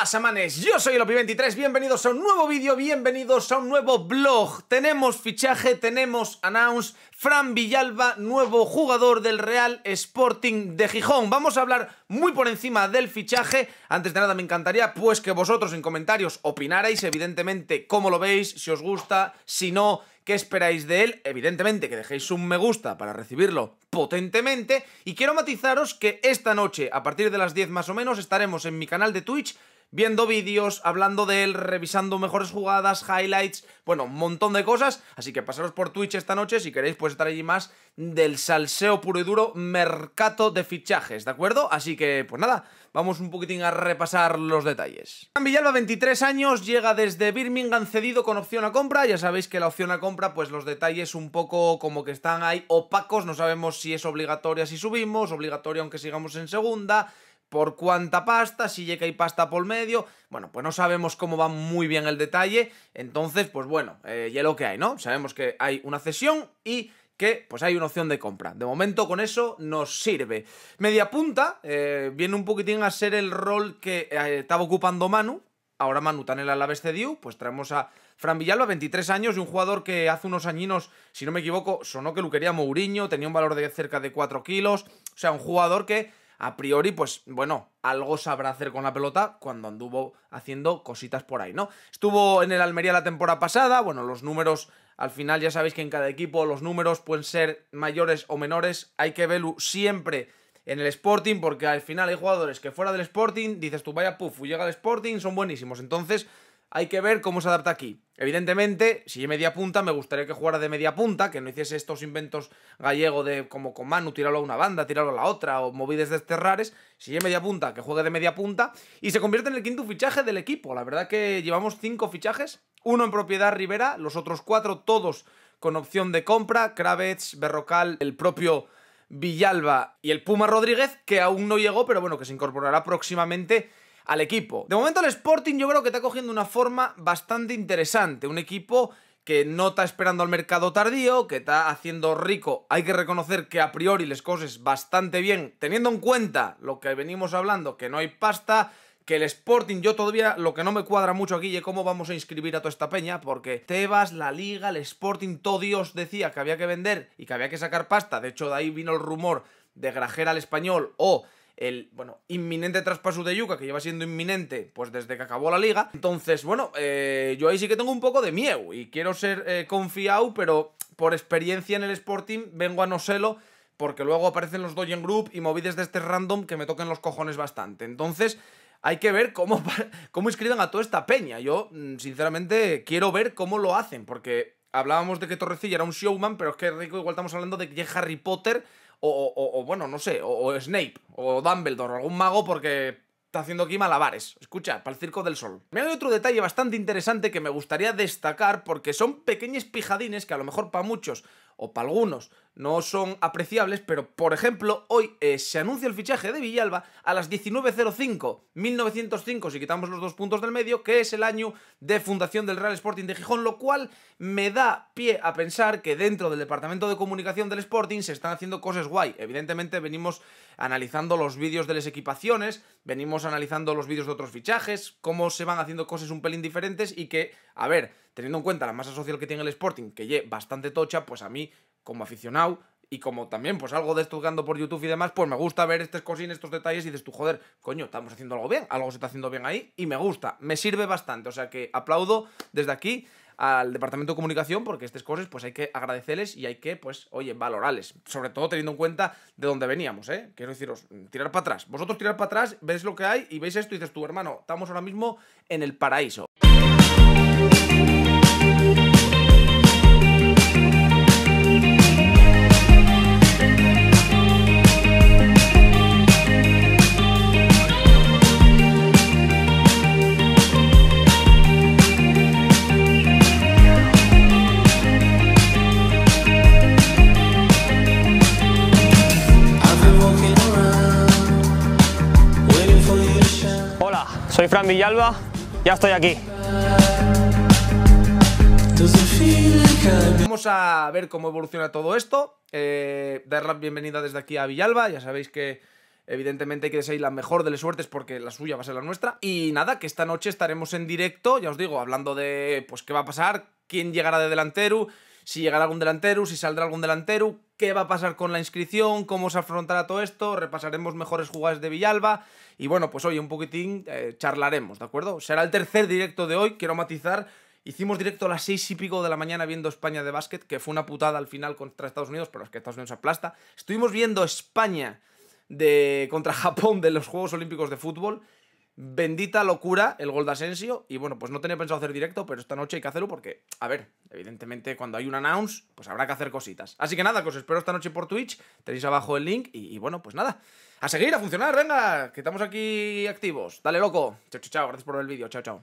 pasa, Yo soy el Opi23, bienvenidos a un nuevo vídeo, bienvenidos a un nuevo blog. Tenemos fichaje, tenemos announce, Fran Villalba, nuevo jugador del Real Sporting de Gijón. Vamos a hablar muy por encima del fichaje. Antes de nada me encantaría pues que vosotros en comentarios opinarais, evidentemente, cómo lo veis, si os gusta, si no, qué esperáis de él. Evidentemente que dejéis un me gusta para recibirlo potentemente. Y quiero matizaros que esta noche, a partir de las 10 más o menos, estaremos en mi canal de Twitch viendo vídeos, hablando de él, revisando mejores jugadas, highlights, bueno, un montón de cosas. Así que pasaros por Twitch esta noche si queréis, pues estar allí más del salseo puro y duro, mercado de fichajes, ¿de acuerdo? Así que, pues nada, vamos un poquitín a repasar los detalles. Villalba, 23 años, llega desde Birmingham cedido con opción a compra. Ya sabéis que la opción a compra, pues los detalles un poco como que están ahí opacos, no sabemos si es obligatoria si subimos, obligatoria aunque sigamos en segunda por cuánta pasta, si llega y pasta por medio. Bueno, pues no sabemos cómo va muy bien el detalle. Entonces, pues bueno, eh, ya lo que hay, ¿no? Sabemos que hay una cesión y que pues hay una opción de compra. De momento con eso nos sirve. Media punta eh, viene un poquitín a ser el rol que eh, estaba ocupando Manu. Ahora Manu tan en el Alaves cediu, pues traemos a Fran Villalba, 23 años, y un jugador que hace unos añinos, si no me equivoco, sonó que lo quería Mourinho, tenía un valor de cerca de 4 kilos. O sea, un jugador que a priori, pues bueno, algo sabrá hacer con la pelota cuando anduvo haciendo cositas por ahí, ¿no? Estuvo en el Almería la temporada pasada, bueno, los números al final ya sabéis que en cada equipo los números pueden ser mayores o menores, hay que verlo siempre en el Sporting porque al final hay jugadores que fuera del Sporting dices tú vaya pufu, llega al Sporting, son buenísimos, entonces hay que ver cómo se adapta aquí. Evidentemente, si es media punta, me gustaría que jugara de media punta, que no hiciese estos inventos gallego de como con Manu, tirarlo a una banda, tirarlo a la otra, o movides desterrares, Si es media punta, que juegue de media punta. Y se convierte en el quinto fichaje del equipo. La verdad que llevamos cinco fichajes, uno en propiedad Rivera, los otros cuatro todos con opción de compra, Kravets, Berrocal, el propio Villalba y el Puma Rodríguez, que aún no llegó, pero bueno, que se incorporará próximamente al equipo. De momento el Sporting yo creo que está cogiendo una forma bastante interesante, un equipo que no está esperando al mercado tardío, que está haciendo rico. Hay que reconocer que a priori les cosas bastante bien, teniendo en cuenta lo que venimos hablando, que no hay pasta, que el Sporting, yo todavía lo que no me cuadra mucho aquí es cómo vamos a inscribir a toda esta peña, porque Tebas, la Liga, el Sporting, todo Dios decía que había que vender y que había que sacar pasta. De hecho, de ahí vino el rumor de Grajera al español o el, bueno, inminente traspaso de Yuka, que lleva siendo inminente pues desde que acabó la liga. Entonces, bueno, eh, yo ahí sí que tengo un poco de miedo y quiero ser eh, confiado, pero por experiencia en el Sporting vengo a no serlo porque luego aparecen los Doyen Group y movides de este random que me toquen los cojones bastante. Entonces, hay que ver cómo, cómo inscriben a toda esta peña. Yo, mm, sinceramente, quiero ver cómo lo hacen, porque hablábamos de que Torrecilla era un showman, pero es que rico, igual estamos hablando de que Harry Potter o, bueno, no sé, o, Snape, o Dumbledore, o algún mago porque está haciendo aquí malabares. Escucha, para el Circo del Sol. Me hay otro detalle bastante interesante que me gustaría destacar porque son pequeños pijadines que a lo mejor para muchos o para algunos no son apreciables, pero por ejemplo, hoy eh, se anuncia el fichaje de Villalba a las 19.05, 1905, si quitamos los dos puntos del medio, que es el año de fundación del Real Sporting de Gijón, lo cual me da pie a pensar que dentro del departamento de comunicación del Sporting se están haciendo cosas guay. Evidentemente, venimos analizando los vídeos de las equipaciones, venimos analizando los vídeos de otros fichajes, cómo se van haciendo cosas un pelín diferentes y que, a ver, teniendo en cuenta la masa social que tiene el Sporting, que lleva bastante tocha, pues a mí como aficionado y como también pues algo de por YouTube y demás, pues me gusta ver estas cosines, estos detalles y dices tú, joder, coño, estamos haciendo algo bien, algo se está haciendo bien ahí y me gusta, me sirve bastante, o sea que aplaudo desde aquí al departamento de comunicación porque estas cosas pues hay que agradecerles y hay que pues oye valorarles sobre todo teniendo en cuenta de dónde veníamos eh quiero deciros tirar para atrás vosotros tirar para atrás veis lo que hay y veis esto y dices tú hermano estamos ahora mismo en el paraíso Soy Fran Villalba, ya estoy aquí. Vamos a ver cómo evoluciona todo esto. Eh, dar la bienvenida desde aquí a Villalba. Ya sabéis que evidentemente hay que la mejor de las suertes porque la suya va a ser la nuestra. Y nada, que esta noche estaremos en directo, ya os digo, hablando de pues qué va a pasar, quién llegará de delantero, si llegará algún delantero, si saldrá algún delantero, qué va a pasar con la inscripción, cómo se afrontará todo esto, repasaremos mejores jugadas de Villalba y bueno, pues hoy un poquitín eh, charlaremos, ¿de acuerdo? Será el tercer directo de hoy, quiero matizar. Hicimos directo a las seis y pico de la mañana viendo España de básquet, que fue una putada al final contra Estados Unidos, pero es que Estados Unidos aplasta. Estuvimos viendo España de, contra Japón de los Juegos Olímpicos de Fútbol Bendita locura el gol de Asensio. Y bueno, pues no tenía pensado hacer directo, pero esta noche hay que hacerlo porque, a ver, evidentemente cuando hay un announce, pues habrá que hacer cositas. Así que nada, que os espero esta noche por Twitch. Tenéis abajo el link y, bueno, pues nada. A seguir, a funcionar, venga, que estamos aquí activos. Dale, loco. Chao, chao, chao. Gracias por el vídeo. Chao, chao.